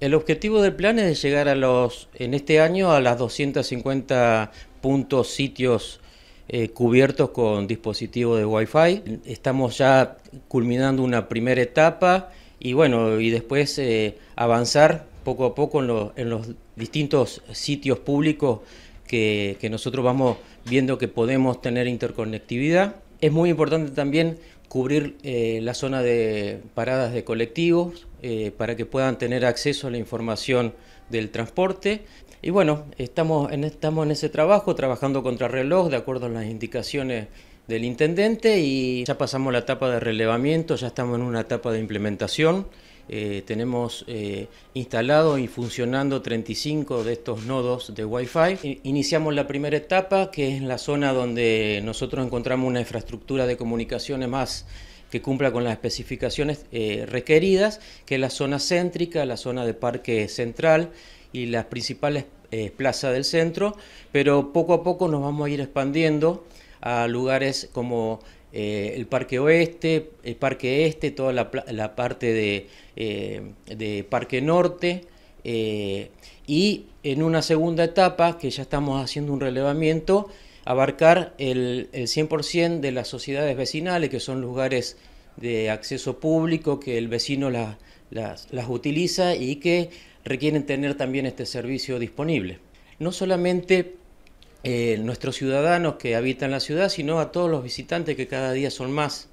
El objetivo del plan es llegar a los, en este año a las 250 puntos, sitios eh, cubiertos con dispositivos de Wi-Fi. Estamos ya culminando una primera etapa y bueno, y después eh, avanzar poco a poco en, en los distintos sitios públicos que, que nosotros vamos viendo que podemos tener interconectividad. Es muy importante también cubrir eh, la zona de paradas de colectivos eh, para que puedan tener acceso a la información del transporte. Y bueno, estamos en, estamos en ese trabajo, trabajando contra reloj de acuerdo a las indicaciones del intendente y ya pasamos la etapa de relevamiento, ya estamos en una etapa de implementación. Eh, tenemos eh, instalado y funcionando 35 de estos nodos de Wi-Fi. Iniciamos la primera etapa, que es la zona donde nosotros encontramos una infraestructura de comunicaciones más que cumpla con las especificaciones eh, requeridas, que es la zona céntrica, la zona de parque central y las principales eh, plazas del centro, pero poco a poco nos vamos a ir expandiendo a lugares como eh, el Parque Oeste, el Parque Este, toda la, parte eh, de, Parque Norte. Eh, y en una segunda etapa, que ya estamos haciendo un relevamiento, abarcar el, 100% de las sociedades vecinales, que son lugares de acceso público, que el vecino las, las utiliza y que requieren tener también este servicio disponible. No solamente eh, nuestros ciudadanos que habitan la ciudad, sino a todos los visitantes que cada día son más.